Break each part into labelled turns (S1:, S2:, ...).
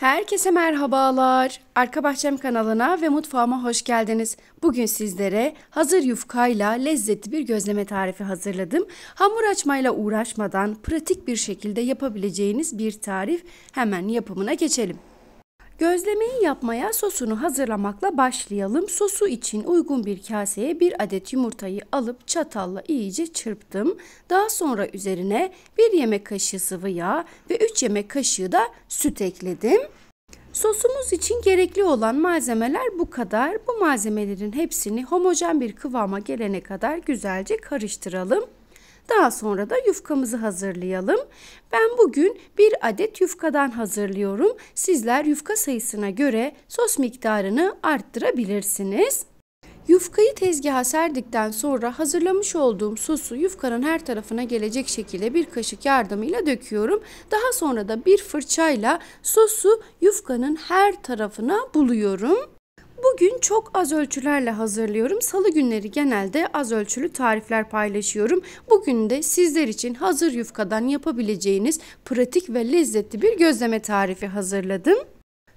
S1: Herkese merhabalar. Arka Bahçem kanalına ve mutfağıma hoş geldiniz. Bugün sizlere hazır yufkayla lezzetli bir gözleme tarifi hazırladım. Hamur açmayla uğraşmadan pratik bir şekilde yapabileceğiniz bir tarif. Hemen yapımına geçelim. Gözlemeyi yapmaya sosunu hazırlamakla başlayalım. Sosu için uygun bir kaseye bir adet yumurtayı alıp çatalla iyice çırptım. Daha sonra üzerine 1 yemek kaşığı sıvı yağ ve 3 yemek kaşığı da süt ekledim. Sosumuz için gerekli olan malzemeler bu kadar. Bu malzemelerin hepsini homojen bir kıvama gelene kadar güzelce karıştıralım. Daha sonra da yufkamızı hazırlayalım. Ben bugün bir adet yufkadan hazırlıyorum. Sizler yufka sayısına göre sos miktarını arttırabilirsiniz. Yufkayı tezgaha serdikten sonra hazırlamış olduğum sosu yufkanın her tarafına gelecek şekilde bir kaşık yardımıyla döküyorum. Daha sonra da bir fırçayla sosu yufkanın her tarafına buluyorum. Bugün çok az ölçülerle hazırlıyorum. Salı günleri genelde az ölçülü tarifler paylaşıyorum. Bugün de sizler için hazır yufkadan yapabileceğiniz pratik ve lezzetli bir gözleme tarifi hazırladım.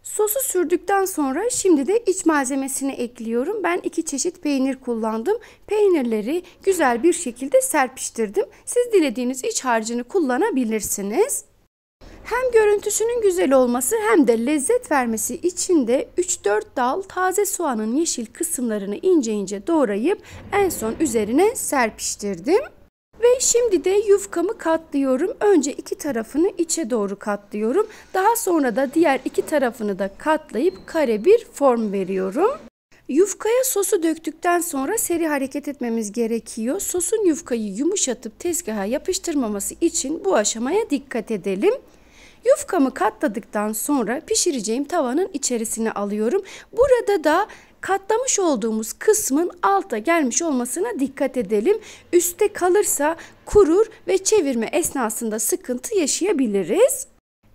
S1: Sosu sürdükten sonra şimdi de iç malzemesini ekliyorum. Ben iki çeşit peynir kullandım. Peynirleri güzel bir şekilde serpiştirdim. Siz dilediğiniz iç harcını kullanabilirsiniz. Hem görüntüsünün güzel olması hem de lezzet vermesi için de 3-4 dal taze soğanın yeşil kısımlarını ince ince doğrayıp en son üzerine serpiştirdim. Ve şimdi de yufkamı katlıyorum. Önce iki tarafını içe doğru katlıyorum. Daha sonra da diğer iki tarafını da katlayıp kare bir form veriyorum. Yufkaya sosu döktükten sonra seri hareket etmemiz gerekiyor. Sosun yufkayı yumuşatıp tezgaha yapıştırmaması için bu aşamaya dikkat edelim. Yufkamı katladıktan sonra pişireceğim tavanın içerisine alıyorum. Burada da katlamış olduğumuz kısmın alta gelmiş olmasına dikkat edelim. Üste kalırsa kurur ve çevirme esnasında sıkıntı yaşayabiliriz.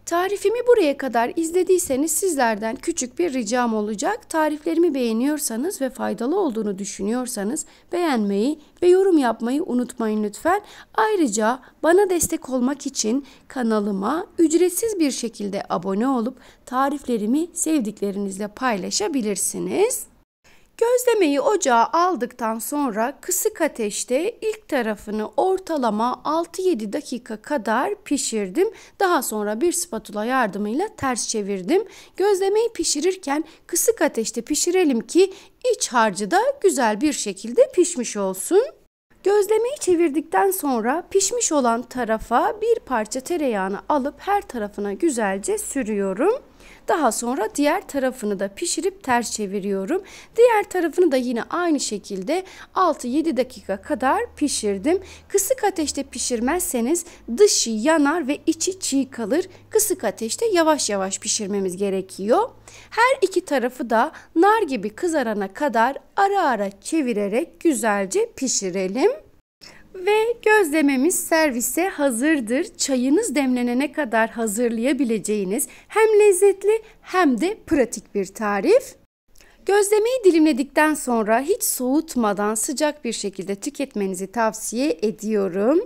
S1: Tarifimi buraya kadar izlediyseniz sizlerden küçük bir ricam olacak. Tariflerimi beğeniyorsanız ve faydalı olduğunu düşünüyorsanız beğenmeyi ve yorum yapmayı unutmayın lütfen. Ayrıca bana destek olmak için kanalıma ücretsiz bir şekilde abone olup tariflerimi sevdiklerinizle paylaşabilirsiniz. Gözlemeyi ocağa aldıktan sonra kısık ateşte ilk tarafını ortalama 6-7 dakika kadar pişirdim. Daha sonra bir spatula yardımıyla ters çevirdim. Gözlemeyi pişirirken kısık ateşte pişirelim ki iç harcı da güzel bir şekilde pişmiş olsun. Gözlemeyi çevirdikten sonra pişmiş olan tarafa bir parça tereyağını alıp her tarafına güzelce sürüyorum. Daha sonra diğer tarafını da pişirip ters çeviriyorum. Diğer tarafını da yine aynı şekilde 6-7 dakika kadar pişirdim. Kısık ateşte pişirmezseniz dışı yanar ve içi çiğ kalır. Kısık ateşte yavaş yavaş pişirmemiz gerekiyor. Her iki tarafı da nar gibi kızarana kadar ara ara çevirerek güzelce pişirelim. Ve gözlememiz servise hazırdır. Çayınız demlenene kadar hazırlayabileceğiniz hem lezzetli hem de pratik bir tarif. Gözlemeyi dilimledikten sonra hiç soğutmadan sıcak bir şekilde tüketmenizi tavsiye ediyorum.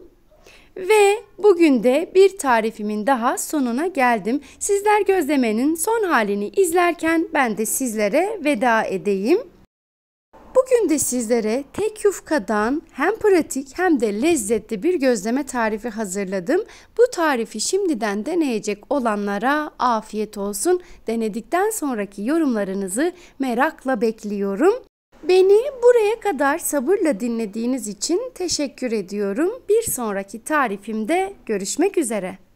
S1: Ve bugün de bir tarifimin daha sonuna geldim. Sizler gözlemenin son halini izlerken ben de sizlere veda edeyim. Bugün de sizlere tek yufkadan hem pratik hem de lezzetli bir gözleme tarifi hazırladım. Bu tarifi şimdiden deneyecek olanlara afiyet olsun. Denedikten sonraki yorumlarınızı merakla bekliyorum. Beni buraya kadar sabırla dinlediğiniz için teşekkür ediyorum. Bir sonraki tarifimde görüşmek üzere.